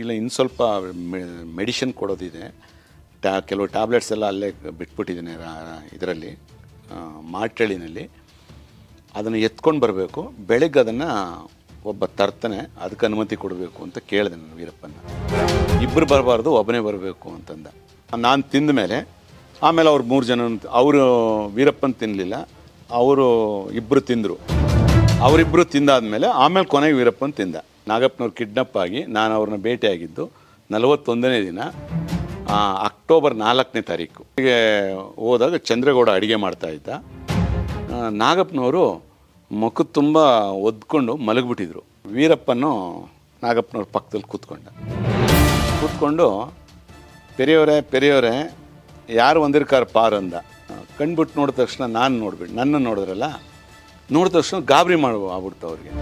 ಇಲ್ಲ ಇನ್ನು ಸ್ವಲ್ಪ ಮೆಡಿಷನ್ ಕೊಡೋದಿದೆ ಟ್ಯಾ ಕೆಲವು ಟ್ಯಾಬ್ಲೆಟ್ಸ್ ಎಲ್ಲ ಅಲ್ಲೇ ಬಿಟ್ಬಿಟ್ಟಿದ್ದೀನಿ ಇದರಲ್ಲಿ ಮಾಟಳಿನಲ್ಲಿ ಅದನ್ನು ಎತ್ಕೊಂಡು ಬರಬೇಕು ಬೆಳಗ್ಗೆ ಅದನ್ನು ಒಬ್ಬ ತರ್ತಾನೆ ಅದಕ್ಕೆ ಅನುಮತಿ ಕೊಡಬೇಕು ಅಂತ ಕೇಳಿದೆ ನಾನು ವೀರಪ್ಪನ ಇಬ್ಬರು ಬರಬಾರ್ದು ಒಬ್ಬನೇ ಬರಬೇಕು ಅಂತಂದ ನಾನು ತಿಂದ ಮೇಲೆ ಆಮೇಲೆ ಅವ್ರು ಮೂರು ಜನ ಅವರು ವೀರಪ್ಪನ ತಿನ್ನಲಿಲ್ಲ ಅವರು ಇಬ್ಬರು ತಿಂದರು ಅವರಿಬ್ಬರು ತಿಂದಾದ ಮೇಲೆ ಆಮೇಲೆ ಕೊನೆಗೆ ವೀರಪ್ಪನ ತಿಂದ ನಾಗಪ್ಪನವ್ರು ಕಿಡ್ನಪ್ ಆಗಿ ನಾನು ಅವ್ರನ್ನ ಭೇಟಿಯಾಗಿದ್ದು ನಲವತ್ತೊಂದನೇ ದಿನ ಅಕ್ಟೋಬರ್ ನಾಲ್ಕನೇ ತಾರೀಕು ಹೀಗೆ ಹೋದಾಗ ಚಂದ್ರಗೌಡ ಅಡುಗೆ ಮಾಡ್ತಾಯಿದ್ದ ನಾಗಪ್ಪನವರು ಮುಖದ ತುಂಬ ಒದ್ಕೊಂಡು ಮಲಗಿಬಿಟ್ಟಿದ್ರು ವೀರಪ್ಪನೂ ನಾಗಪ್ಪನವ್ರ ಪಕ್ಕದಲ್ಲಿ ಕೂತ್ಕೊಂಡ ಕೂತ್ಕೊಂಡು ಪೆರಿಯವರೇ ಪೆರಿಯವರೇ ಯಾರು ಒಂದಿರ್ಕಾರ ಪಾರ್ ಅಂದ ಕಣ್ಬಿಟ್ಟು ನೋಡಿದ ತಕ್ಷಣ ನಾನು ನೋಡ್ಬಿಟ್ಟು ನನ್ನ ನೋಡಿದ್ರಲ್ಲ ನೋಡಿದ ತಕ್ಷಣ ಗಾಬರಿ ಮಾಡುವ ಆಗ್ಬಿಡ್ತು ಅವ್ರಿಗೆ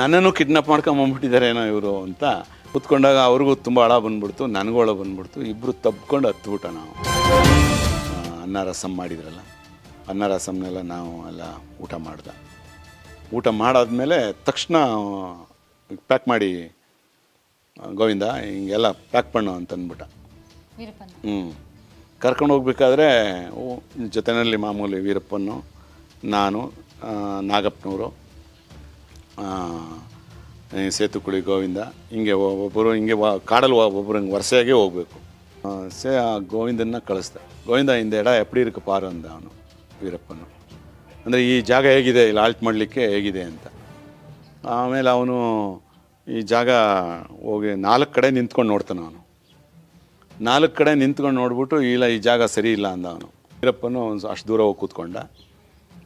ನನ್ನನ್ನು ಕಿಡ್ನಾಪ್ ಏನೋ ಇವರು ಅಂತ ಕೂತ್ಕೊಂಡಾಗ ಅವ್ರಿಗೂ ತುಂಬ ಹಳ ಬಂದ್ಬಿಡ್ತು ನನಗೂ ಹಳ ಬಂದ್ಬಿಡ್ತು ಇಬ್ಬರು ತಬ್ಕೊಂಡು ಹತ್ಬಿಟ್ಟ ನಾವು ಅನ್ನ ರಸಮ್ ಮಾಡಿದ್ರಲ್ಲ ಅನ್ನ ರಸಮ್ನೆಲ್ಲ ನಾವು ಎಲ್ಲ ಊಟ ಮಾಡ್ದೆ ಊಟ ಮಾಡಾದ್ಮೇಲೆ ತಕ್ಷಣ ಪ್ಯಾಕ್ ಮಾಡಿ ಗೋವಿಂದ ಹಿಂಗೆಲ್ಲ ಪ್ಯಾಕ್ ಪಣ್ಣು ಅಂತಂದ್ಬಿಟ್ಟ ಹ್ಞೂ ಕರ್ಕೊಂಡು ಹೋಗ್ಬೇಕಾದ್ರೆ ಜೊತೆಯಲ್ಲಿ ಮಾಮೂಲಿ ವೀರಪ್ಪನ್ನು ನಾನು ನಾಗಪ್ಪನವರು ಸೇತುಕುಳಿ ಗೋವಿಂದ ಹಿಂಗೆ ಒಬ್ಬರು ಹಿಂಗೆ ವಾ ಕಾಡಲ್ಲಿ ಒಬ್ಬರು ಹಿಂಗೆ ವರ್ಷೆಯಾಗೆ ಹೋಗಬೇಕು ಸೇ ಆ ಗೋವಿಂದನ್ನ ಕಳಿಸ್ದೆ ಗೋವಿಂದ ಹಿಂದೆ ಎಡ ಎಪ್ಪಡಿ ಇರಕ್ಕೆ ಪಾರು ಅಂದ ಅವನು ವೀರಪ್ಪನು ಅಂದರೆ ಈ ಜಾಗ ಹೇಗಿದೆ ಇಲ್ಲಿ ಆಲ್ಟ್ ಮಾಡಲಿಕ್ಕೆ ಹೇಗಿದೆ ಅಂತ ಆಮೇಲೆ ಅವನು ಈ ಜಾಗ ಹೋಗಿ ನಾಲ್ಕು ಕಡೆ ನಿಂತ್ಕೊಂಡು ನೋಡ್ತಾನೆ ಅವನು ನಾಲ್ಕು ಕಡೆ ನಿಂತ್ಕೊಂಡು ನೋಡ್ಬಿಟ್ಟು ಇಲ್ಲ ಈ ಜಾಗ ಸರಿ ಇಲ್ಲ ಅಂದ ಅವನು ವೀರಪ್ಪನು ಅಷ್ಟು ದೂರ ಹೋಗಿ ಕೂತ್ಕೊಂಡ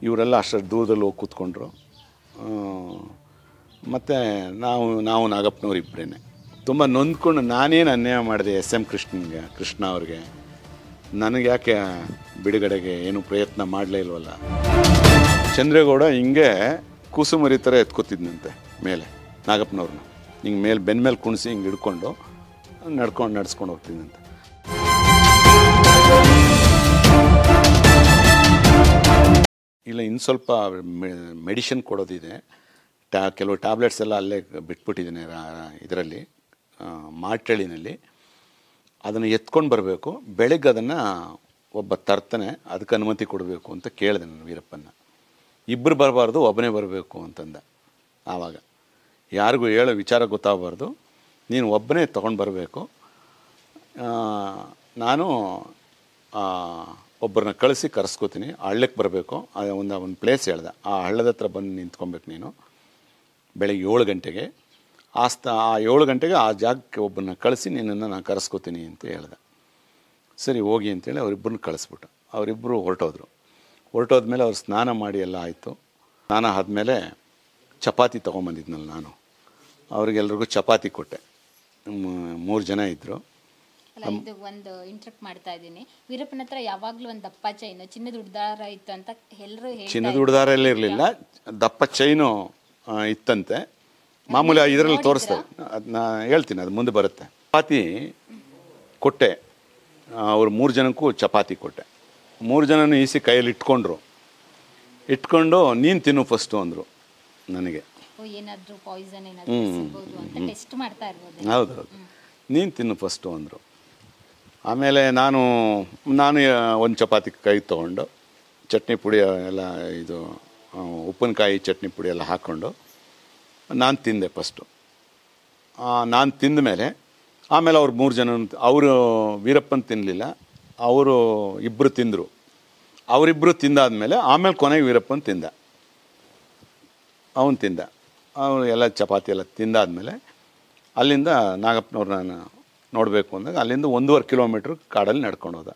ಇವರೆಲ್ಲ ಅಷ್ಟು ದೂರದಲ್ಲಿ ಹೋಗಿ ಕೂತ್ಕೊಂಡ್ರು ಮತ್ತು ನಾವು ನಾವು ನಾಗಪ್ಪನವ್ರು ಇಬ್ಬರೇ ತುಂಬ ನೊಂದ್ಕೊಂಡು ನಾನೇನು ಅನ್ಯಾಯ ಮಾಡಿದೆ ಎಸ್ ಎಮ್ ಕೃಷ್ಣನ್ಗೆ ಕೃಷ್ಣ ಅವ್ರಿಗೆ ನನಗೆ ಯಾಕೆ ಬಿಡುಗಡೆಗೆ ಏನು ಪ್ರಯತ್ನ ಮಾಡಲೇ ಇಲ್ವಲ್ಲ ಚಂದ್ರೇಗೌಡ ಹಿಂಗೆ ಕೂಸುಮರಿ ಥರ ಎತ್ಕೋತಿದ್ನಂತೆ ಮೇಲೆ ನಾಗಪ್ಪನವ್ರನ್ನ ಹಿಂಗೆ ಮೇಲೆ ಬೆನ್ನ ಮೇಲೆ ಕುಣಿಸಿ ಹಿಂಗೆ ಹಿಡ್ಕೊಂಡು ನಡ್ಕೊಂಡು ನಡ್ಸ್ಕೊಂಡು ಹೋಗ್ತಿದ್ದಂತೆ ಇಲ್ಲ ಇನ್ನು ಸ್ವಲ್ಪ ಮೆಡಿಷನ್ ಕೊಡೋದಿದೆ ಟ್ಯಾ ಕೆಲವು ಟ್ಯಾಬ್ಲೆಟ್ಸ್ ಎಲ್ಲ ಅಲ್ಲೇ ಬಿಟ್ಬಿಟ್ಟಿದ್ದೀನಿ ಇದರಲ್ಲಿ ಮಾಟಳಿನಲ್ಲಿ ಅದನ್ನು ಎತ್ಕೊಂಡು ಬರಬೇಕು ಬೆಳಗ್ಗೆ ಅದನ್ನು ಒಬ್ಬ ತರ್ತಾನೆ ಅದಕ್ಕೆ ಅನುಮತಿ ಕೊಡಬೇಕು ಅಂತ ಕೇಳಿದೆ ನಾನು ವೀರಪ್ಪನ ಇಬ್ಬರು ಬರಬಾರ್ದು ಒಬ್ಬನೇ ಬರಬೇಕು ಅಂತಂದ ಆವಾಗ ಯಾರಿಗೂ ಹೇಳೋ ವಿಚಾರ ಗೊತ್ತಾಗಬಾರ್ದು ನೀನು ಒಬ್ಬನೇ ತೊಗೊಂಡು ಬರಬೇಕು ನಾನು ಒಬ್ಬರನ್ನ ಕಳಿಸಿ ಕರೆಸ್ಕೋತೀನಿ ಹಳ್ಳಕ್ಕೆ ಬರಬೇಕು ಒಂದು ಒಂದು ಪ್ಲೇಸ್ ಹೇಳ್ದೆ ಆ ಹಳ್ಳದ ಹತ್ರ ಬಂದು ನಿಂತ್ಕೊಬೇಕು ನೀನು ಬೆಳಗ್ಗೆ ಏಳು ಗಂಟೆಗೆ ಆ ಆ ಏಳು ಗಂಟೆಗೆ ಆ ಜಾಗಕ್ಕೆ ಒಬ್ಬನ ಕಳಿಸಿ ನಿನ್ನನ್ನು ನಾನು ಕರೆಸ್ಕೋತೀನಿ ಅಂತ ಹೇಳ್ದೆ ಸರಿ ಹೋಗಿ ಅಂತೇಳಿ ಅವರಿಬ್ಬರನ್ನ ಕಳಿಸ್ಬಿಟ್ಟು ಅವರಿಬ್ಬರು ಹೊರಟೋದ್ರು ಹೊರಟೋದ್ಮೇಲೆ ಅವ್ರು ಸ್ನಾನ ಮಾಡಿ ಎಲ್ಲ ಆಯಿತು ಸ್ನಾನ ಆದಮೇಲೆ ಚಪಾತಿ ತೊಗೊಂಬಂದಿದ್ನಲ್ಲ ನಾನು ಅವ್ರಿಗೆಲ್ರಿಗೂ ಚಪಾತಿ ಕೊಟ್ಟೆ ಮೂರು ಜನ ಇದ್ದರು ಒಂದು ಇಂಟ್ರಪ್ಟ್ ಮಾಡ್ತಾ ಇದ್ದೀನಿ ವೀರಪ್ಪನ ಹತ್ರ ಯಾವಾಗಲೂ ಒಂದು ದಪ್ಪ ಚೈನು ಚಿನ್ನದ ಉಡ್ದಾರ ಇತ್ತು ಅಂತ ಎಲ್ಲರೂ ಚಿನ್ನದ ಉಡ್ದಾರ ಇರಲಿಲ್ಲ ದಪ್ಪ ಚೈನು ಇತ್ತಂತೆ ಮಾಮೂಲಿ ಇದರಲ್ಲಿ ಅದು ಅದನ್ನ ಹೇಳ್ತೀನಿ ಅದು ಮುಂದೆ ಬರುತ್ತೆ ಚಪಾತಿ ಕೊಟ್ಟೆ ಅವರು ಮೂರು ಜನಕ್ಕೂ ಚಪಾತಿ ಕೊಟ್ಟೆ ಮೂರು ಜನನೂ ಈಸಿ ಕೈಯಲ್ಲಿ ಇಟ್ಕೊಂಡ್ರು ಇಟ್ಕೊಂಡು ನೀನು ತಿನ್ನು ಫಸ್ಟು ಅಂದರು ನನಗೆ ಹೌದು ಹೌದು ನೀನು ತಿನ್ನು ಫಸ್ಟು ಅಂದರು ಆಮೇಲೆ ನಾನು ನಾನು ಒಂದು ಚಪಾತಿ ಕೈ ತೊಗೊಂಡು ಚಟ್ನಿ ಪುಡಿ ಎಲ್ಲ ಇದು ಉಪ್ಪಿನಕಾಯಿ ಚಟ್ನಿ ಪುಡಿ ಎಲ್ಲ ಹಾಕ್ಕೊಂಡು ನಾನು ತಿಂದೆ ಫಸ್ಟು ನಾನು ತಿಂದ ಮೇಲೆ ಆಮೇಲೆ ಅವ್ರು ಮೂರು ಜನ ಅವರು ವೀರಪ್ಪನ ತಿನ್ನಲಿಲ್ಲ ಅವರು ಇಬ್ಬರು ತಿಂದರು ಅವರಿಬ್ಬರು ತಿಂದಾದಮೇಲೆ ಆಮೇಲೆ ಕೊನೆಗೆ ವೀರಪ್ಪನ ತಿಂದ ಅವನು ತಿಂದ ಅವನು ಎಲ್ಲ ಚಪಾತಿ ಎಲ್ಲ ತಿಂದಾದಮೇಲೆ ಅಲ್ಲಿಂದ ನಾಗಪ್ಪನವ್ರು ನಾನು ನೋಡಬೇಕು ಅಂದಾಗ ಅಲ್ಲಿಂದ ಒಂದೂವರೆ ಕಿಲೋಮೀಟ್ರ್ ಕಾಡಲ್ಲಿ ನಡ್ಕೊಂಡು ಹೋದ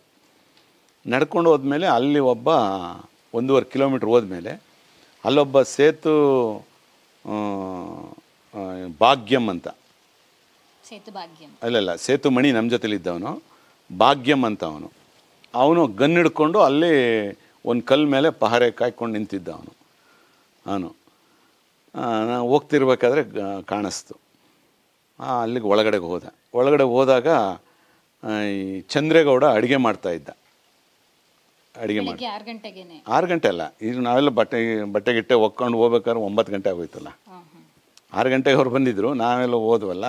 ನಡ್ಕೊಂಡು ಹೋದ್ಮೇಲೆ ಅಲ್ಲಿ ಒಬ್ಬ ಒಂದೂವರೆ ಕಿಲೋಮೀಟ್ರ್ ಹೋದ್ಮೇಲೆ ಅಲ್ಲೊಬ್ಬ ಸೇತು ಭಾಗ್ಯಂ ಅಂತ ಸೇತು ಅಲ್ಲ ಅಲ್ಲಲ್ಲ ಸೇತು ಮಣಿ ನಮ್ಮ ಜೊತೆಲಿದ್ದವನು ಭಾಗ್ಯಂ ಅಂತ ಅವನು ಅವನು ಗನ್ ಹಿಡ್ಕೊಂಡು ಅಲ್ಲಿ ಒಂದು ಕಲ್ಲು ಮೇಲೆ ಪಹರೆ ಕಾಯ್ಕೊಂಡು ನಿಂತಿದ್ದ ಅವನು ಅವನು ನಾನು ಹೋಗ್ತಿರ್ಬೇಕಾದ್ರೆ ಕಾಣಿಸ್ತು ಅಲ್ಲಿಗೆ ಒಳಗಡೆಗೆ ಹೋದೆ ಒಳಗಡೆ ಹೋದಾಗ ಈ ಚಂದ್ರೇಗೌಡ ಅಡುಗೆ ಇದ್ದ ಅಡುಗೆ ಮಾಡಿ ಆರು ಗಂಟೆಗೆ ಗಂಟೆ ಅಲ್ಲ ಈಗ ನಾವೆಲ್ಲ ಬಟ್ಟೆ ಬಟ್ಟೆ ಗಿಟ್ಟೆ ಒಕ್ಕೊಂಡು ಹೋಗ್ಬೇಕಾದ್ರೆ ಒಂಬತ್ತು ಗಂಟೆ ಆಗೋಯ್ತಲ್ಲ ಆರು ಗಂಟೆಗೆ ಅವ್ರು ಬಂದಿದ್ದರು ನಾವೆಲ್ಲ ಹೋದ್ವಲ್ಲ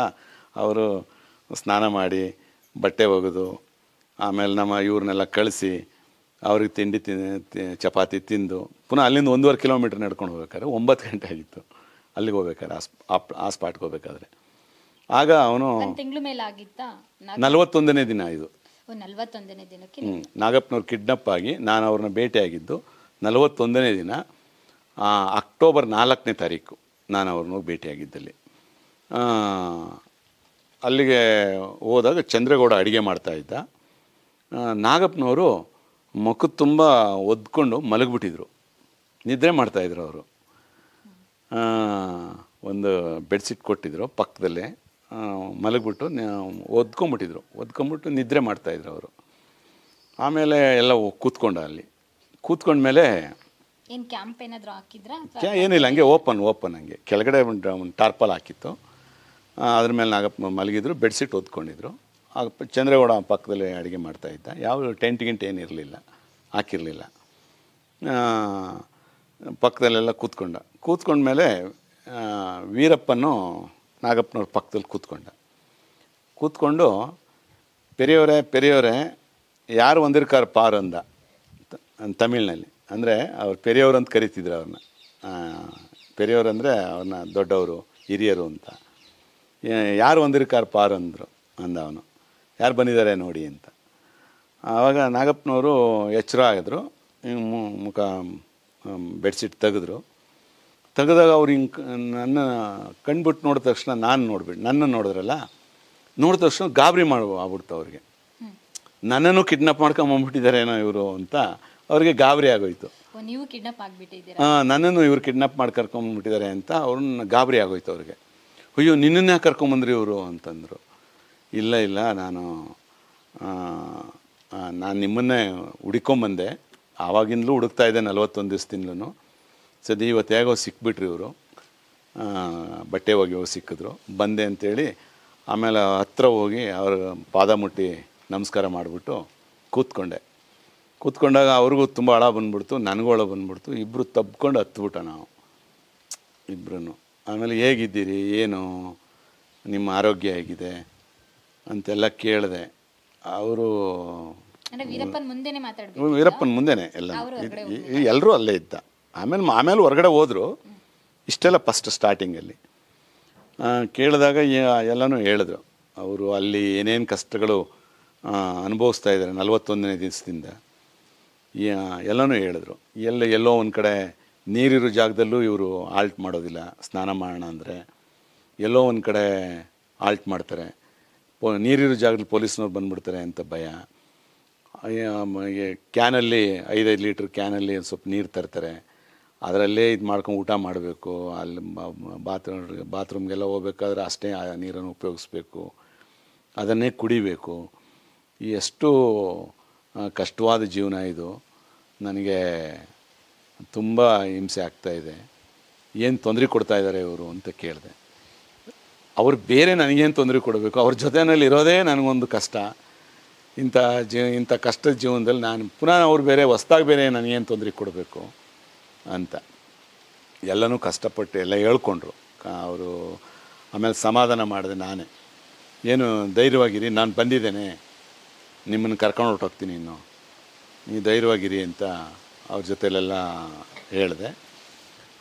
ಅವರು ಸ್ನಾನ ಮಾಡಿ ಬಟ್ಟೆ ಒಗೆದು ಆಮೇಲೆ ನಮ್ಮ ಇವ್ರನ್ನೆಲ್ಲ ಕಳಿಸಿ ಅವ್ರಿಗೆ ತಿಂಡಿ ಚಪಾತಿ ತಿಂದು ಪುನಃ ಅಲ್ಲಿಂದ ಒಂದೂವರೆ ಕಿಲೋಮೀಟ್ರ್ ನಡ್ಕೊಂಡು ಹೋಗ್ಬೇಕಾದ್ರೆ ಒಂಬತ್ತು ಗಂಟೆ ಆಗಿತ್ತು ಅಲ್ಲಿಗೆ ಹೋಗ್ಬೇಕಾದ್ರೆ ಆ ಆ ಸ್ಪಾಟ್ಗೆ ಹೋಗ್ಬೇಕಾದ್ರೆ ಆಗ ಅವನು ತಿಂಗಳ ನಲವತ್ತೊಂದನೇ ದಿನ ಇದು ನಲವತ್ತೊಂದನೇ ದಿನಕ್ಕೆ ನಾಗಪ್ಪನವ್ರು ಕಿಡ್ನಪ್ ಆಗಿ ನಾನು ಅವ್ರನ್ನ ಭೇಟಿಯಾಗಿದ್ದು ನಲವತ್ತೊಂದನೇ ದಿನ ಅಕ್ಟೋಬರ್ ನಾಲ್ಕನೇ ತಾರೀಕು ನಾನು ಅವ್ರನ್ನ ಭೇಟಿಯಾಗಿದ್ದಲ್ಲಿ ಅಲ್ಲಿಗೆ ಹೋದಾಗ ಚಂದ್ರಗೌಡ ಅಡುಗೆ ಮಾಡ್ತಾಯಿದ್ದ ನಾಗಪ್ಪನವರು ಮುಖದ ತುಂಬ ಒದ್ಕೊಂಡು ಮಲಗಿಬಿಟ್ಟಿದ್ರು ನಿದ್ರೆ ಮಾಡ್ತಾಯಿದ್ರು ಅವರು ಒಂದು ಬೆಡ್ಶೀಟ್ ಕೊಟ್ಟಿದ್ರು ಪಕ್ಕದಲ್ಲೇ ಮಲಗಿಬಿಟ್ಟು ಒದ್ಕೊಂಬಿಟ್ಟಿದ್ರು ಒದ್ಕೊಂಬಿಟ್ಟು ನಿದ್ರೆ ಮಾಡ್ತಾಯಿದ್ರು ಅವರು ಆಮೇಲೆ ಎಲ್ಲ ಕೂತ್ಕೊಂಡ ಅಲ್ಲಿ ಕೂತ್ಕೊಂಡ ಏನು ಕ್ಯಾಂಪ್ ಏನಾದರೂ ಹಾಕಿದ್ರಾ ಏನಿಲ್ಲ ಹಂಗೆ ಓಪನ್ ಓಪನ್ ಹಂಗೆ ಕೆಳಗಡೆ ಒಂದು ಟಾರ್ಪಲ್ ಹಾಕಿತ್ತು ಅದ್ರ ಮೇಲೆ ನಾಗಪ್ಪ ಮಲಗಿದ್ರು ಬೆಡ್ಶೀಟ್ ಒದ್ಕೊಂಡಿದ್ರು ಆಗ ಚಂದ್ರೇಗೌಡ ಪಕ್ಕದಲ್ಲಿ ಅಡುಗೆ ಮಾಡ್ತಾಯಿದ್ದ ಯಾವ ಟೆಂಟ್ ಗಿಂಟ್ ಏನಿರಲಿಲ್ಲ ಹಾಕಿರಲಿಲ್ಲ ಪಕ್ಕದಲ್ಲೆಲ್ಲ ಕೂತ್ಕೊಂಡ ಕೂತ್ಕೊಂಡ್ಮೇಲೆ ವೀರಪ್ಪನೂ ನಾಗಪ್ಪನವ್ರ ಪಕ್ಕದಲ್ಲಿ ಕೂತ್ಕೊಂಡ ಕೂತ್ಕೊಂಡು ಪೆರಿಯವರೇ ಪೆರಿಯವರೇ ಯಾರು ಹೊಂದಿರ್ಕಾರ ಪಾರ್ ಅಂದ ತಮಿಳ್ನಲ್ಲಿ ಅಂದರೆ ಅವ್ರು ಪೆರಿಯವ್ರು ಅಂತ ಕರಿತಿದ್ರು ಅವ್ರನ್ನ ಪೆರಿಯವ್ರು ಅಂದರೆ ಅವ್ರನ್ನ ದೊಡ್ಡವರು ಹಿರಿಯರು ಅಂತ ಯಾರು ಒಂದಿರ್ಕಾರ ಪಾರ್ ಅಂದರು ಅಂದ ಅವನು ಯಾರು ಬಂದಿದ್ದಾರೆ ನೋಡಿ ಅಂತ ಆವಾಗ ನಾಗಪ್ಪನವರು ಎಚ್ಚರ ಆಗಿದ್ರು ಮುಖ ಬೆಡ್ಶೀಟ್ ತೆಗೆದ್ರು ತೆಗೆದಾಗ ಅವ್ರು ಹಿಂಗೆ ನನ್ನ ಕಣ್ಬಿಟ್ಟು ನೋಡಿದ ತಕ್ಷಣ ನಾನು ನೋಡ್ಬಿಟ್ಟು ನನ್ನ ನೋಡಿದ್ರಲ್ಲ ನೋಡಿದ ತಕ್ಷಣ ಗಾಬರಿ ಮಾಡ್ಬೋ ಆಗ್ಬಿಡ್ತು ಅವ್ರಿಗೆ ನನ್ನನ್ನು ಕಿಡ್ನಾಪ್ ಏನೋ ಇವರು ಅಂತ ಅವ್ರಿಗೆ ಗಾಬರಿ ಆಗೋಯ್ತು ನೀವು ಕಿಡ್ನಾಪ್ ಆಗಿಬಿಟ್ಟಿದ್ದೀರಾ ಹಾಂ ನನ್ನನ್ನು ಇವ್ರು ಕಿಡ್ನಾಪ್ ಮಾಡಿ ಕರ್ಕೊಂಬಿಟ್ಟಿದ್ದಾರೆ ಅಂತ ಅವ್ರನ್ನ ಗಾಬರಿ ಆಗೋಯ್ತು ಅವ್ರಿಗೆ ಅಯ್ಯೋ ನಿನ್ನನ್ನು ಯಾಕೆ ಕರ್ಕೊಂಬಂದ್ರಿ ಇವರು ಅಂತಂದರು ಇಲ್ಲ ಇಲ್ಲ ನಾನು ನಾನು ನಿಮ್ಮನ್ನೇ ಹುಡ್ಕೊಂಬಂದೆ ಆವಾಗಿಂದಲೂ ಹುಡುಕ್ತಾ ಇದ್ದೆ ನಲ್ವತ್ತೊಂದು ದಿವಸದಿಂದಲೂ ಸದ್ಯ ಇವತ್ತು ಹೇಗೋ ಸಿಕ್ಬಿಟ್ರಿ ಇವರು ಬಟ್ಟೆ ಹೋಗಿ ಸಿಕ್ಕಿದ್ರು ಬಂದೆ ಅಂತೇಳಿ ಆಮೇಲೆ ಹತ್ರ ಹೋಗಿ ಅವ್ರ ಪಾದ ಮುಟ್ಟಿ ನಮಸ್ಕಾರ ಮಾಡಿಬಿಟ್ಟು ಕೂತ್ಕೊಂಡೆ ಕೂತ್ಕೊಂಡಾಗ ಅವ್ರಿಗೂ ತುಂಬ ಹಳ ಬಂದ್ಬಿಡ್ತು ನನಗೂ ಹಳ ಬಂದ್ಬಿಡ್ತು ಇಬ್ಬರು ತಬ್ಕೊಂಡು ಹತ್ಬಿಟ್ಟ ನಾವು ಇಬ್ಬರೂ ಆಮೇಲೆ ಹೇಗಿದ್ದೀರಿ ಏನು ನಿಮ್ಮ ಆರೋಗ್ಯ ಹೇಗಿದೆ ಅಂತೆಲ್ಲ ಕೇಳಿದೆ ಅವರು ವೀರಪ್ಪನ ಮುಂದೆ ಎಲ್ಲ ಎಲ್ಲರೂ ಅಲ್ಲೇ ಇದ್ದ ಆಮೇಲೆ ಆಮೇಲೆ ಹೊರಗಡೆ ಹೋದರು ಇಷ್ಟೆಲ್ಲ ಫಸ್ಟ್ ಸ್ಟಾರ್ಟಿಂಗಲ್ಲಿ ಕೇಳಿದಾಗ ಎಲ್ಲನೂ ಹೇಳಿದ್ರು ಅವರು ಅಲ್ಲಿ ಏನೇನು ಕಷ್ಟಗಳು ಅನುಭವಿಸ್ತಾ ಇದ್ದಾರೆ ನಲವತ್ತೊಂದನೇ ದಿವಸದಿಂದ ಎಲ್ಲನೂ ಹೇಳಿದ್ರು ಎಲ್ಲ ಎಲ್ಲೋ ಒಂದು ಕಡೆ ನೀರಿರೋ ಜಾಗದಲ್ಲೂ ಇವರು ಆಲ್ಟ್ ಮಾಡೋದಿಲ್ಲ ಸ್ನಾನ ಮಾಡೋಣ ಅಂದರೆ ಎಲ್ಲೋ ಒಂದು ಕಡೆ ಆಲ್ಟ್ ಮಾಡ್ತಾರೆ ಪೊ ನೀರಿರೋ ಜಾಗದಲ್ಲಿ ಪೊಲೀಸ್ನವ್ರು ಬಂದುಬಿಡ್ತಾರೆ ಅಂತ ಭಯ ಕ್ಯಾನಲ್ಲಿ ಐದೈದು ಲೀಟ್ರ್ ಕ್ಯಾನಲ್ಲಿ ಒಂದು ಸ್ವಲ್ಪ ನೀರು ತರ್ತಾರೆ ಅದರಲ್ಲೇ ಇದು ಮಾಡ್ಕೊಂಡು ಊಟ ಮಾಡಬೇಕು ಅಲ್ಲಿ ಬಾತ್ರೂಮ್ ಬಾತ್ರೂಮ್ಗೆಲ್ಲ ಹೋಗ್ಬೇಕಾದ್ರೆ ಅಷ್ಟೇ ಆ ನೀರನ್ನು ಉಪಯೋಗಿಸ್ಬೇಕು ಅದನ್ನೇ ಕುಡಿಬೇಕು ಎಷ್ಟು ಕಷ್ಟವಾದ ಜೀವನ ಇದು ನನಗೆ ತುಂಬ ಹಿಂಸೆ ಆಗ್ತಾಯಿದೆ ಏನು ತೊಂದರೆ ಇದ್ದಾರೆ ಇವರು ಅಂತ ಕೇಳಿದೆ ಅವ್ರು ಬೇರೆ ನನಗೇನು ತೊಂದರೆ ಕೊಡಬೇಕು ಅವ್ರ ಜೊತೆಯಲ್ಲಿ ಇರೋದೇ ನನಗೊಂದು ಕಷ್ಟ ಇಂಥ ಜೀ ಇಂಥ ಕಷ್ಟದ ಜೀವನದಲ್ಲಿ ನಾನು ಪುನಃ ಅವ್ರು ಬೇರೆ ಹೊಸ್ದಾಗಿ ಬೇರೆ ನನಗೇನು ತೊಂದರೆ ಕೊಡಬೇಕು ಅಂತ ಎಲ್ಲನೂ ಕಷ್ಟಪಟ್ಟು ಎಲ್ಲ ಹೇಳ್ಕೊಂಡ್ರು ಅವರು ಆಮೇಲೆ ಸಮಾಧಾನ ಮಾಡಿದೆ ನಾನೇ ಏನು ಧೈರ್ಯವಾಗಿರಿ ನಾನು ಬಂದಿದ್ದೇನೆ ನಿಮ್ಮನ್ನು ಕರ್ಕೊಂಡು ಹೊರಟೋಗ್ತೀನಿ ಇನ್ನು ನೀವು ಧೈರ್ಯವಾಗಿರಿ ಅಂತ ಅವ್ರ ಜೊತೆಲೆಲ್ಲ ಹೇಳಿದೆ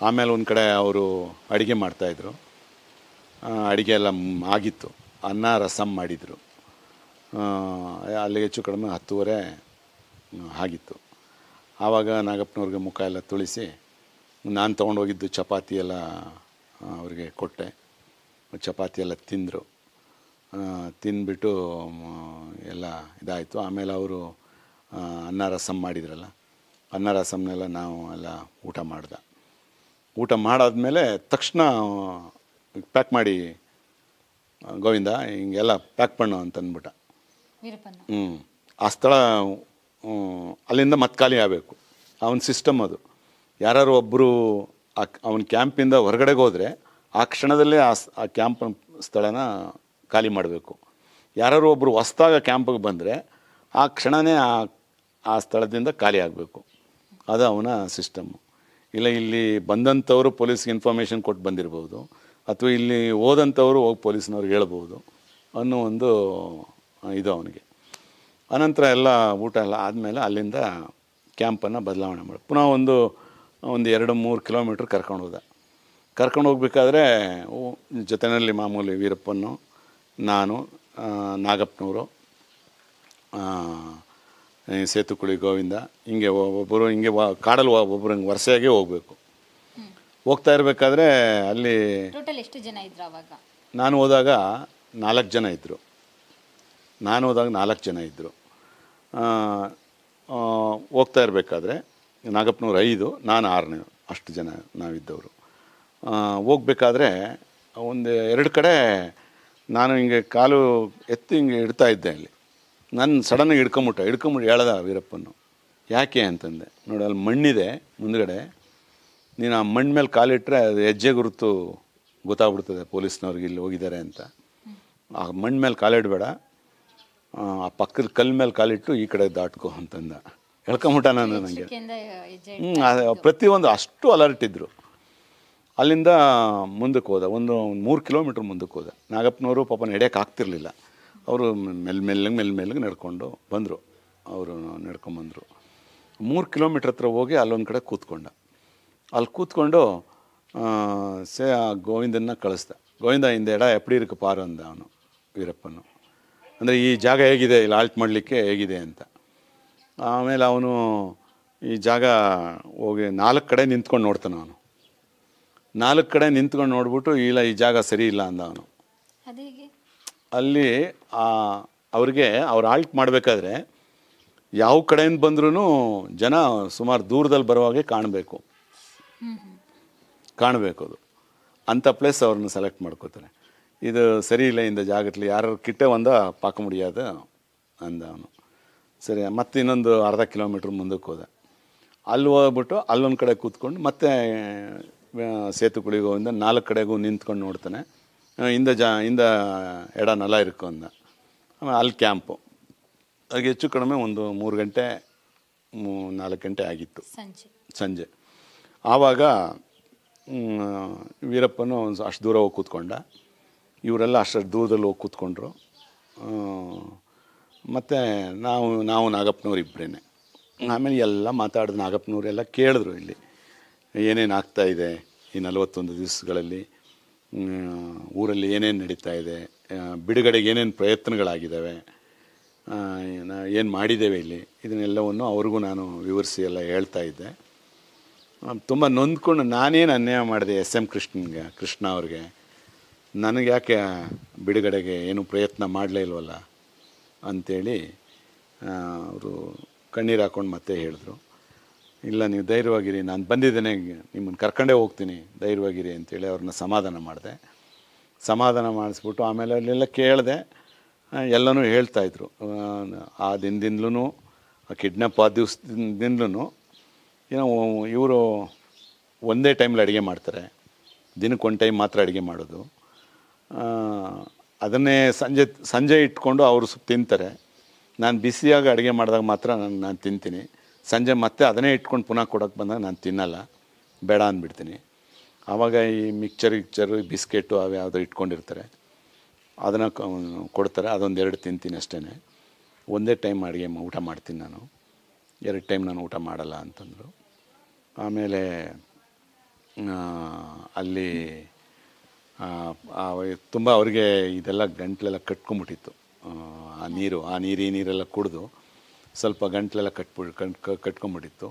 ಆಮೇಲೆ ಒಂದು ಕಡೆ ಅವರು ಅಡುಗೆ ಮಾಡ್ತಾಯಿದ್ರು ಅಡುಗೆ ಎಲ್ಲ ಆಗಿತ್ತು ಅನ್ನ ರಸಮ್ ಮಾಡಿದರು ಅಲ್ಲಿಗೆ ಹೆಚ್ಚು ಕಡಿಮೆ ಹತ್ತುವರೆ ಆಗಿತ್ತು ಆವಾಗ ನಾಗಪ್ಪನವ್ರಿಗೆ ಮುಖ ಎಲ್ಲ ತುಳಿಸಿ ನಾನು ತೊಗೊಂಡೋಗಿದ್ದು ಚಪಾತಿ ಎಲ್ಲ ಅವ್ರಿಗೆ ಕೊಟ್ಟೆ ಚಪಾತಿ ಎಲ್ಲ ತಿಂದರು ತಿಂದ್ಬಿಟ್ಟು ಎಲ್ಲ ಇದಾಯಿತು ಆಮೇಲೆ ಅವರು ಅನ್ನ ರಸಮ್ ಮಾಡಿದ್ರಲ್ಲ ಅನ್ನ ರಸಮ್ನೆಲ್ಲ ನಾವು ಎಲ್ಲ ಊಟ ಮಾಡ್ದೆ ಊಟ ಮಾಡಾದಮೇಲೆ ತಕ್ಷಣ ಪ್ಯಾಕ್ ಮಾಡಿ ಗೋವಿಂದ ಹಿಂಗೆಲ್ಲ ಪ್ಯಾಕ್ ಪಣ್ಣು ಅಂತಂದ್ಬಿಟ್ಟ ಹ್ಞೂ ಆ ಸ್ಥಳ ಅಲ್ಲಿಂದ ಮತ್ತೆ ಖಾಲಿ ಆಗಬೇಕು ಅವನ ಸಿಸ್ಟಮ್ ಅದು ಯಾರು ಒಬ್ಬರು ಆ ಅವನ ಕ್ಯಾಂಪಿಂದ ಹೊರಗಡೆಗೆ ಹೋದರೆ ಆ ಕ್ಷಣದಲ್ಲೇ ಆ ಆ ಕ್ಯಾಂಪ್ ಸ್ಥಳನ ಖಾಲಿ ಮಾಡಬೇಕು ಯಾರು ಒಬ್ಬರು ಹೊಸ್ದಾಗ ಕ್ಯಾಂಪಿಗೆ ಬಂದರೆ ಆ ಕ್ಷಣವೇ ಆ ಆ ಸ್ಥಳದಿಂದ ಖಾಲಿ ಆಗಬೇಕು ಅದು ಅವನ ಸಿಸ್ಟಮ್ಮು ಇಲ್ಲ ಇಲ್ಲಿ ಬಂದಂಥವರು ಪೊಲೀಸ್ಗೆ ಇನ್ಫಾರ್ಮೇಷನ್ ಕೊಟ್ಟು ಬಂದಿರ್ಬೋದು ಅಥವಾ ಇಲ್ಲಿ ಹೋದಂಥವ್ರು ಹೋಗಿ ಪೊಲೀಸ್ನವ್ರಿಗೆ ಹೇಳ್ಬೋದು ಅನ್ನೋ ಒಂದು ಇದು ಅವನಿಗೆ ಅನಂತರ ಎಲ್ಲ ಊಟ ಎಲ್ಲ ಆದಮೇಲೆ ಅಲ್ಲಿಂದ ಕ್ಯಾಂಪನ್ನು ಬದಲಾವಣೆ ಮಾಡಿ ಪುನಃ ಒಂದು ಒಂದು ಎರಡು ಮೂರು ಕಿಲೋಮೀಟ್ರ್ ಕರ್ಕೊಂಡು ಹೋದ ಕರ್ಕೊಂಡು ಹೋಗ್ಬೇಕಾದ್ರೆ ಜೊತೆಯಲ್ಲಿ ಮಾಮೂಲಿ ವೀರಪ್ಪನ್ನು ನಾನು ನಾಗಪ್ಪನವರು ಸೇತುಕುಳಿ ಗೋವಿಂದ ಹಿಂಗೆ ಒಬ್ಬರು ಹಿಂಗೆ ವಾ ಕಾಡಲ್ಲಿ ಒಬ್ಬರು ಹಿಂಗೆ ವರ್ಷೆಯಾಗೆ ಹೋಗಬೇಕು ಹೋಗ್ತಾ ಇರಬೇಕಾದ್ರೆ ಅಲ್ಲಿ ಎಷ್ಟು ಜನ ನಾನು ಹೋದಾಗ ನಾಲ್ಕು ಜನ ಇದ್ದರು ನಾನು ಹೋದಾಗ ನಾಲ್ಕು ಜನ ಇದ್ದರು ಹೋಗ್ತಾ ಇರಬೇಕಾದ್ರೆ ನಾಗಪ್ಪನವ್ರು ಐದು ನಾನು ಆರನೇ ಅಷ್ಟು ಜನ ನಾವಿದ್ದವರು ಹೋಗ್ಬೇಕಾದ್ರೆ ಒಂದು ಎರಡು ಕಡೆ ನಾನು ಹಿಂಗೆ ಕಾಲು ಎತ್ತಿ ಹಿಂಗೆ ಇಡ್ತಾ ಇದ್ದೆ ಅಲ್ಲಿ ನಾನು ಸಡನ್ನಾಗಿ ಹಿಡ್ಕೊಂಬಿಟ್ಟ ಹಿಡ್ಕೊಂಬಿಟ್ಟು ಹೇಳ್ದ ವೀರಪ್ಪನು ಯಾಕೆ ಅಂತಂದೆ ನೋಡಿ ಅಲ್ಲಿ ಮಣ್ಣಿದೆ ಮುಂದಗಡೆ ನೀನು ಆ ಮಣ್ಣು ಮೇಲೆ ಕಾಲಿಟ್ಟರೆ ಅದು ಹೆಜ್ಜೆ ಗುರುತು ಗೊತ್ತಾಗ್ಬಿಡ್ತದೆ ಪೊಲೀಸ್ನವ್ರಿಗೆ ಇಲ್ಲಿ ಹೋಗಿದ್ದಾರೆ ಅಂತ ಆ ಮಣ್ಣು ಮೇಲೆ ಕಾಲಿಡಬೇಡ ಆ ಪಕ್ಕದ ಕಲ್ ಮೇಲೆ ಕಾಲಿಟ್ಟು ಈ ಕಡೆ ದಾಟ್ಕೋ ಅಂತಂದ ಹೇಳ್ಕೊಂಬಿಟ್ಟ ನಾನು ನನಗೆ ಹ್ಞೂ ಪ್ರತಿಯೊಂದು ಅಷ್ಟು ಅಲರ್ಟ್ ಇದ್ದರು ಅಲ್ಲಿಂದ ಮುಂದಕ್ಕೆ ಹೋದ ಒಂದು ಮೂರು ಕಿಲೋಮೀಟ್ರ್ ಮುಂದಕ್ಕೆ ಹೋದ ನಾಗಪ್ಪನವರು ಪಾಪ ನಡೆಯೋಕೆ ಆಗ್ತಿರ್ಲಿಲ್ಲ ಅವರು ಮೆಲ್ ಮೆಲ್ಲಗೆ ಮೆಲ್ ಮೆಲ್ಲಗೆ ನಡ್ಕೊಂಡು ಬಂದರು ಅವರು ನಡ್ಕೊಂಬಂದರು ಮೂರು ಕಿಲೋಮೀಟ್ರ್ ಹತ್ರ ಹೋಗಿ ಅಲ್ಲೊಂದು ಕಡೆ ಕೂತ್ಕೊಂಡ ಅಲ್ಲಿ ಕೂತ್ಕೊಂಡು ಸೇ ಆ ಗೋವಿಂದನ್ನ ಕಳಿಸ್ದ ಗೋವಿಂದ ಹಿಂದೆ ಎಡ ಎಪ್ಪಡಿ ಇರಕ್ಕೆ ಪಾರು ಅಂದ ಅವನು ವೀರಪ್ಪನು ಅಂದರೆ ಈ ಜಾಗ ಹೇಗಿದೆ ಇಲ್ಲಿ ಆಲ್ಟ್ ಮಾಡಲಿಕ್ಕೆ ಹೇಗಿದೆ ಅಂತ ಆಮೇಲೆ ಅವನು ಈ ಜಾಗ ಹೋಗಿ ನಾಲ್ಕು ಕಡೆ ನಿಂತ್ಕೊಂಡು ನೋಡ್ತಾನೆ ಅವನು ನಾಲ್ಕು ಕಡೆ ನಿಂತ್ಕೊಂಡು ನೋಡ್ಬಿಟ್ಟು ಇಲ್ಲ ಈ ಜಾಗ ಸರಿ ಇಲ್ಲ ಅಂದ ಅವನು ಅಲ್ಲಿ ಅವ್ರಿಗೆ ಅವ್ರು ಆಲ್ಟ್ ಮಾಡಬೇಕಾದ್ರೆ ಯಾವ ಕಡೆಯಿಂದ ಬಂದ್ರೂ ಜನ ಸುಮಾರು ದೂರದಲ್ಲಿ ಬರುವಾಗೆ ಕಾಣಬೇಕು ಕಾಣಬೇಕು ಅದು ಅಂಥ ಪ್ಲೇಸ್ ಅವ್ರನ್ನ ಸೆಲೆಕ್ಟ್ ಮಾಡ್ಕೋತಾರೆ ಸರಿ ಇಲ್ಲ ಇಂದ ஜாக்கெட்டில் யார் ಕಿಟ್ಟೆ வந்தால் ಪಾಕ ಮುಡಿಯೋದು ಅಂದ ಅವನು ಸರಿ ಮತ್ತೆ ಇನ್ನೊಂದು ಅರ್ಧ ಕಿಲೋಮೀಟ್ರ್ ಮುಂದಕ್ಕೆ ಹೋದೆ ಅಲ್ಲಿ ಹೋಗ್ಬಿಟ್ಟು ಅಲ್ಲೊಂದು ಕಡೆ ಕೂತ್ಕೊಂಡು ಮತ್ತೆ ಸೇತುಕುಳಿಗೆ ಹೋಗಿಂದ ನಾಲ್ಕು ಕಡೆಗೂ ನಿಂತ್ಕೊಂಡು ನೋಡ್ತಾನೆ ಹಿಂದೆ ಜಾ ಇಂದ ಎಡ ನೆಲ ಇರ್ಕೊ ಅಂದ ಆಮೇಲೆ ಅಲ್ಲಿ ಕ್ಯಾಂಪು ಹಾಗೆ ಹೆಚ್ಚು ಕಡಿಮೆ ಒಂದು ಮೂರು ಗಂಟೆ ಮೂ ನಾಲ್ಕು ಗಂಟೆ ಆಗಿತ್ತು ಸಂಜೆ ಆವಾಗ ವೀರಪ್ಪನು ಅಷ್ಟು ದೂರ ಹೋಗಿ ಕೂತ್ಕೊಂಡ ಇವರೆಲ್ಲ ಅಷ್ಟು ದೂರದಲ್ಲಿ ಹೋಗಿ ಕೂತ್ಕೊಂಡ್ರು ಮತ್ತು ನಾವು ನಾವು ನಾಗಪ್ಪನವ್ರು ಇಬ್ಬರೇ ಆಮೇಲೆ ಎಲ್ಲ ಮಾತಾಡಿದ ನಾಗಪ್ಪನವರೆಲ್ಲ ಕೇಳಿದ್ರು ಇಲ್ಲಿ ಏನೇನು ಆಗ್ತಾ ಇದೆ ಈ ನಲವತ್ತೊಂದು ದಿವಸಗಳಲ್ಲಿ ಊರಲ್ಲಿ ಏನೇನು ನಡೀತಾ ಇದೆ ಬಿಡುಗಡೆಗೆ ಏನೇನು ಪ್ರಯತ್ನಗಳಾಗಿದ್ದಾವೆ ಏನು ಮಾಡಿದ್ದೇವೆ ಇಲ್ಲಿ ಇದನ್ನೆಲ್ಲವನ್ನು ಅವ್ರಿಗೂ ನಾನು ವಿವರಿಸಿ ಎಲ್ಲ ಹೇಳ್ತಾ ಇದ್ದೆ ತುಂಬ ನೊಂದ್ಕೊಂಡು ನಾನೇನು ಅನ್ಯಾಯ ಮಾಡಿದೆ ಎಸ್ ಎಮ್ ಕೃಷ್ಣನ್ಗೆ ಕೃಷ್ಣ ಅವ್ರಿಗೆ ನನಗೆ ಯಾಕೆ ಬಿಡುಗಡೆಗೆ ಏನು ಪ್ರಯತ್ನ ಮಾಡಲೇ ಇಲ್ವಲ್ಲ ಅಂಥೇಳಿ ಅವರು ಕಣ್ಣೀರು ಹಾಕ್ಕೊಂಡು ಮತ್ತೆ ಹೇಳಿದ್ರು ಇಲ್ಲ ನೀವು ಧೈರ್ಯವಾಗಿರಿ ನಾನು ಬಂದಿದ್ದೇನೆ ನಿಮ್ಮನ್ನು ಕರ್ಕೊಂಡೇ ಹೋಗ್ತೀನಿ ಧೈರ್ಯವಾಗಿರಿ ಅಂತೇಳಿ ಅವ್ರನ್ನ ಸಮಾಧಾನ ಮಾಡಿದೆ ಸಮಾಧಾನ ಮಾಡಿಸ್ಬಿಟ್ಟು ಆಮೇಲೆ ಅಲ್ಲೆಲ್ಲ ಕೇಳಿದೆ ಎಲ್ಲನೂ ಹೇಳ್ತಾಯಿದ್ರು ಆ ದಿನದಿಂದಲೂ ಕಿಡ್ನಪ್ ಆ ದಿವಸದಿಂದಲೂ ಏನೋ ಇವರು ಒಂದೇ ಟೈಮಲ್ಲಿ ಅಡುಗೆ ಮಾಡ್ತಾರೆ ದಿನಕ್ಕೆ ಒಂದು ಟೈಮ್ ಮಾತ್ರ ಅಡುಗೆ ಮಾಡೋದು ಅದನ್ನೇ ಸಂಜೆ ಸಂಜೆ ಇಟ್ಕೊಂಡು ಅವರು ತಿಂತಾರೆ ನಾನು ಬಿಸಿಯಾಗಿ ಅಡುಗೆ ಮಾಡಿದಾಗ ಮಾತ್ರ ನಾನು ನಾನು ತಿಂತೀನಿ ಸಂಜೆ ಮತ್ತೆ ಅದನ್ನೇ ಇಟ್ಕೊಂಡು ಪುನಃ ಕೊಡೋಕ್ಕೆ ಬಂದಾಗ ನಾನು ತಿನ್ನಲ್ಲ ಬೇಡ ಅಂದ್ಬಿಡ್ತೀನಿ ಆವಾಗ ಈ ಮಿಕ್ಚರ್ ಗಿಕ್ಚರು ಬಿಸ್ಕೆಟು ಅವು ಯಾವುದೋ ಇಟ್ಕೊಂಡಿರ್ತಾರೆ ಅದನ್ನು ಕೊಡ್ತಾರೆ ಅದೊಂದು ಎರಡು ತಿಂತೀನಿ ಅಷ್ಟೇ ಒಂದೇ ಟೈಮ್ ಅಡುಗೆ ಊಟ ಮಾಡ್ತೀನಿ ನಾನು ಎರಡು ಟೈಮ್ ನಾನು ಊಟ ಮಾಡಲ್ಲ ಅಂತಂದರು ಆಮೇಲೆ ಅಲ್ಲಿ ತುಂಬ ಅವರಿಗೆ ಇದೆಲ್ಲ ಗಂಟ್ಲೆಲ್ಲ ಕಟ್ಕೊಂಬಿಟ್ಟಿತ್ತು ಆ ನೀರು ಆ ನೀರು ಈ ನೀರೆಲ್ಲ ಕುಡಿದು ಸ್ವಲ್ಪ ಗಂಟ್ಲೆಲ್ಲ ಕಟ್ಬಿ ಕಣ್ ಕಟ್ಕೊಂಬಿಟ್ಟಿತ್ತು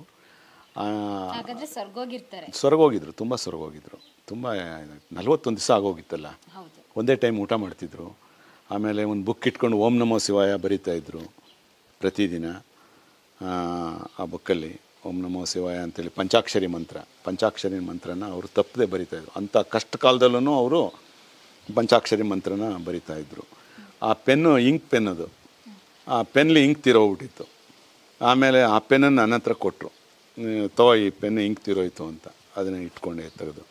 ಸೊರಗೋಗಿದ್ರು ತುಂಬ ಸೊರಗೋಗಿದ್ರು ತುಂಬ ನಲ್ವತ್ತೊಂದು ದಿವಸ ಆಗೋಗಿತ್ತಲ್ಲ ಒಂದೇ ಟೈಮ್ ಊಟ ಮಾಡ್ತಿದ್ರು ಆಮೇಲೆ ಒಂದು ಬುಕ್ ಇಟ್ಕೊಂಡು ಓಂ ನಮೋ ಶಿವಾಯ ಬರಿತಾ ಇದ್ರು ಪ್ರತಿದಿನ ಆ ಬುಕ್ಕಲ್ಲಿ ಓಂ ನಮೋ ಶಿವಾಯ ಅಂತೇಳಿ ಪಂಚಾಕ್ಷರಿ ಮಂತ್ರ ಪಂಚಾಕ್ಷರಿ ಮಂತ್ರನ ಅವರು ತಪ್ಪದೆ ಬರಿತಾಯಿದ್ರು ಅಂಥ ಕಷ್ಟ ಕಾಲದಲ್ಲೂ ಅವರು ಪಂಚಾಕ್ಷರಿ ಮಂತ್ರನ ಬರಿತಾಯಿದ್ರು ಆ ಪೆನ್ನು ಇಂಕ್ ಪೆನ್ ಅದು ಆ ಪೆನ್ಲಿ ಇಂಕ್ ತಿರೋಗ್ಬಿಟ್ಟಿತ್ತು ಆಮೇಲೆ ಆ ಪೆನ್ನನ್ನು ನನ್ನ ಹತ್ರ ಕೊಟ್ಟರು ತೋ ಈ ಪೆನ್ನು ಇಂಕ್ ತಿರೋಯ್ತು ಅಂತ ಅದನ್ನು ಇಟ್ಕೊಂಡೆ ತೆಗೆದು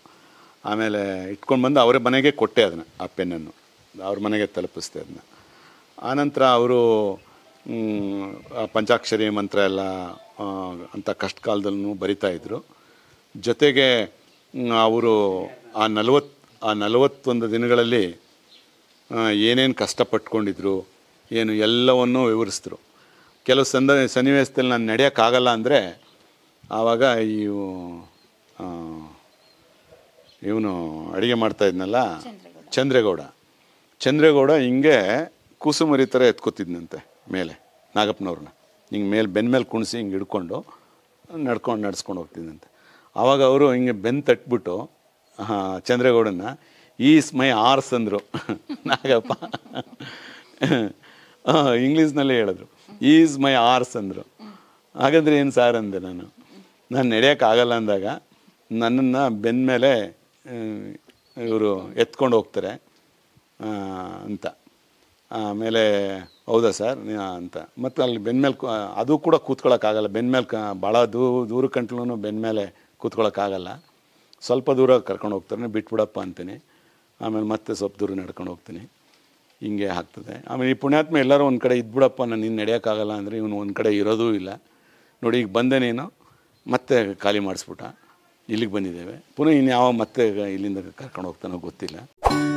ಆಮೇಲೆ ಇಟ್ಕೊಂಡು ಬಂದು ಅವರ ಮನೆಗೆ ಕೊಟ್ಟೆ ಅದನ್ನು ಆ ಪೆನ್ನನ್ನು ಅವ್ರ ಮನೆಗೆ ತಲುಪಿಸ್ತೆ ಅದನ್ನ ಆನಂತರ ಅವರು ಪಂಚಾಕ್ಷರಿ ಮಂತ್ರ ಎಲ್ಲ ಅಂಥ ಕಷ್ಟ ಕಾಲದಲ್ಲೂ ಇದ್ದರು ಜೊತೆಗೆ ಅವರು ಆ ನಲವತ್ತು ಆ ನಲವತ್ತೊಂದು ದಿನಗಳಲ್ಲಿ ಏನೇನು ಕಷ್ಟಪಟ್ಕೊಂಡಿದ್ರು ಏನು ಎಲ್ಲವನ್ನೂ ವಿವರಿಸಿದ್ರು ಕೆಲವು ಸಂದ ಸನ್ನಿವೇಶದಲ್ಲಿ ನಾನು ನಡೆಯೋಕ್ಕಾಗಲ್ಲ ಅಂದರೆ ಆವಾಗ ಈ ಇವನು ಅಡುಗೆ ಮಾಡ್ತಾಯಿದ್ನಲ್ಲ ಚಂದ್ರೇಗೌಡ ಚಂದ್ರೇಗೌಡ ಹಿಂಗೆ ಕೂಸುಮರಿ ಥರ ಎತ್ಕೋತಿದ್ನಂತೆ ಮೇಲೆ ನಾಗಪ್ಪನವ್ರನ್ನ ಹಿಂಗೆ ಮೇಲೆ ಬೆನ್ ಮೇಲೆ ಕುಣಿಸಿ ಹಿಂಗೆ ಹಿಡ್ಕೊಂಡು ನಡ್ಕೊಂಡು ನಡ್ಸ್ಕೊಂಡು ಹೋಗ್ತಿದ್ದಂತೆ ಆವಾಗ ಅವರು ಹಿಂಗೆ ಬೆನ್ ತಟ್ಬಿಟ್ಟು ಚಂದ್ರೇಗೌಡನ ಈ ಮೈ ಆರ್ಸ್ ಅಂದರು ನಾಗಪ್ಪ ಇಂಗ್ಲೀಷ್ನಲ್ಲೇ ಹೇಳಿದ್ರು ಈಸ್ ಮೈ ಆರ್ಸ್ ಅಂದರು ಹಾಗಾದರೆ ಏನು ಸಾರ್ ಅಂದೆ ನಾನು ನಾನು ನಡೆಯೋಕ್ಕಾಗಲ್ಲ ಅಂದಾಗ ನನ್ನನ್ನು ಬೆನ್ನ ಮೇಲೆ ಇವರು ಎತ್ಕೊಂಡು ಹೋಗ್ತಾರೆ ಅಂತ ಆಮೇಲೆ ಹೌದಾ ಸರ್ ಅಂತ ಮತ್ತು ಅಲ್ಲಿ ಬೆನ್ಮೇಲೆ ಅದು ಕೂಡ ಕೂತ್ಕೊಳ್ಳೋಕ್ಕಾಗಲ್ಲ ಬೆನ್ಮೇಲೆ ಕ ಭಾಳ ದೂ ದೂರ ಕಂಟ್ಲೂ ಬೆನ್ಮೇಲೆ ಕೂತ್ಕೊಳ್ಳೋಕ್ಕಾಗಲ್ಲ ಸ್ವಲ್ಪ ದೂರ ಕರ್ಕೊಂಡು ಹೋಗ್ತಾರೆ ಬಿಟ್ಬಿಡಪ್ಪ ಅಂತೀನಿ ಆಮೇಲೆ ಮತ್ತೆ ಸ್ವಲ್ಪ ದೂರ ನಡ್ಕೊಂಡು ಹೋಗ್ತೀನಿ ಹಿಂಗೆ ಆಗ್ತದೆ ಆಮೇಲೆ ಈ ಪುಣ್ಯಾತ್ಮ ಎಲ್ಲರೂ ಒಂದು ಕಡೆ ಇದ್ಬಿಡಪ್ಪ ನಾನು ಇನ್ನು ನಡೆಯೋಕ್ಕಾಗಲ್ಲ ಅಂದರೆ ಇವನು ಒಂದು ಕಡೆ ಇರೋದೂ ಇಲ್ಲ ನೋಡಿ ಈಗ ಬಂದೆ ನೀನು ಮತ್ತೆ ಖಾಲಿ ಮಾಡಿಸ್ಬಿಟ್ಟ ಇಲ್ಲಿಗೆ ಬಂದಿದ್ದೇವೆ ಪುನಃ ಇನ್ಯಾವ ಮತ್ತೆ ಇಲ್ಲಿಂದ ಕರ್ಕೊಂಡು ಹೋಗ್ತಾನೋ ಗೊತ್ತಿಲ್ಲ